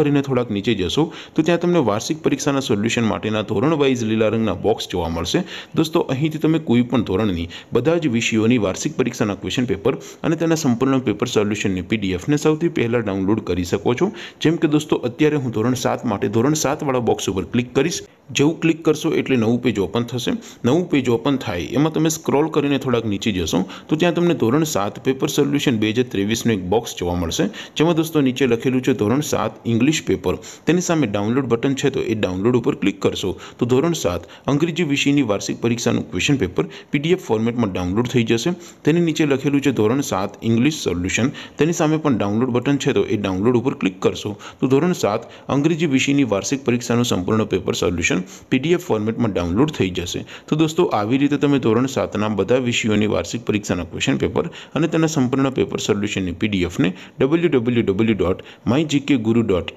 કરીને થોડાક નીચે જશો તો ત્યાં તમને વાર્ષિક પરીક્ષાના સોલ્યુશન માટેના ધોરણ વાઇઝ લીલા રંગના બોક્સ જોવા મળશે દોસ્તો અહીંથી તમે કોઈ પણ ધોરણની બધા જ વિષયોની વાર્ષિક પરીક્ષાના ક્વેશ્ચન પેપર અને તેના સંપૂર્ણ પેપર સોલ્યુશનની પીડીએફને સૌથી પહેલાં ડાઉનલોડ કરી શકો છો જેમ કે દોસ્તો અત્યારે હું ધોરણ સાત માટે ધોરણ સાતવાળા બોક્સ ઉપર ક્લિક કરીશ જેવું ક્લિક કરશો એટલે નવું પેજ ઓપન થશે નવું પેજ ઓપન થાય એમાં તમે સ્ક્રોલ કરીને થોડાક નીચે જશો તો ત્યાં તમને ધોરણ સાત પેપર સોલ્યુશન બે હજાર ત્રેવીસનું એક બોક્સ જોવા મળશે જેમાં દોસ્તો નીચે લખેલું છે ધોરણ સાત ઇંગ્લિશ ઇંગ્લિશ પેપર તેની સામે ડાઉનલોડ બટન છે તો એ ડાઉનલોડ ઉપર ક્લિક કરશો તો ધોરણ સાત અંગ્રેજી વિષયની વાર્ષિક પરીક્ષાનું ક્વેશ્ચન પેપર પીડીએફ ફોર્મેટમાં ડાઉનલોડ થઈ જશે તેની નીચે લખેલું છે ધોરણ સાત ઇંગ્લિશ સોલ્યુશન તેની સામે પણ ડાઉનલોડ બટન છે તો એ ડાઉનલોડ ઉપર ક્લિક કરશો તો ધોરણ સાત અંગ્રેજી વિષયની વાર્ષિક પરીક્ષાનું સંપૂર્ણ પેપર સોલ્યુશન પીડીએફ ફોર્મેટમાં ડાઉનલોડ થઈ જશે તો દોસ્તો આવી રીતે તમે ધોરણ સાતના બધા વિષયોની વાર્ષિક પરીક્ષાના ક્વેશ્ચન પેપર અને તેના સંપૂર્ણ પેપર સોલ્યુશનની પીડીએફને W W W dot my GK guru dot